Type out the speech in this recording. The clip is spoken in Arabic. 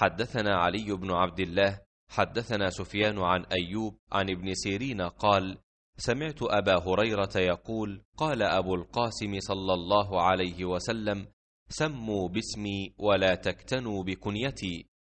حدثنا علي بن عبد الله حدثنا سفيان عن أيوب عن ابن سيرين قال سمعت أبا هريرة يقول قال أبو القاسم صلى الله عليه وسلم سموا باسمي ولا تكتنوا بكنيتي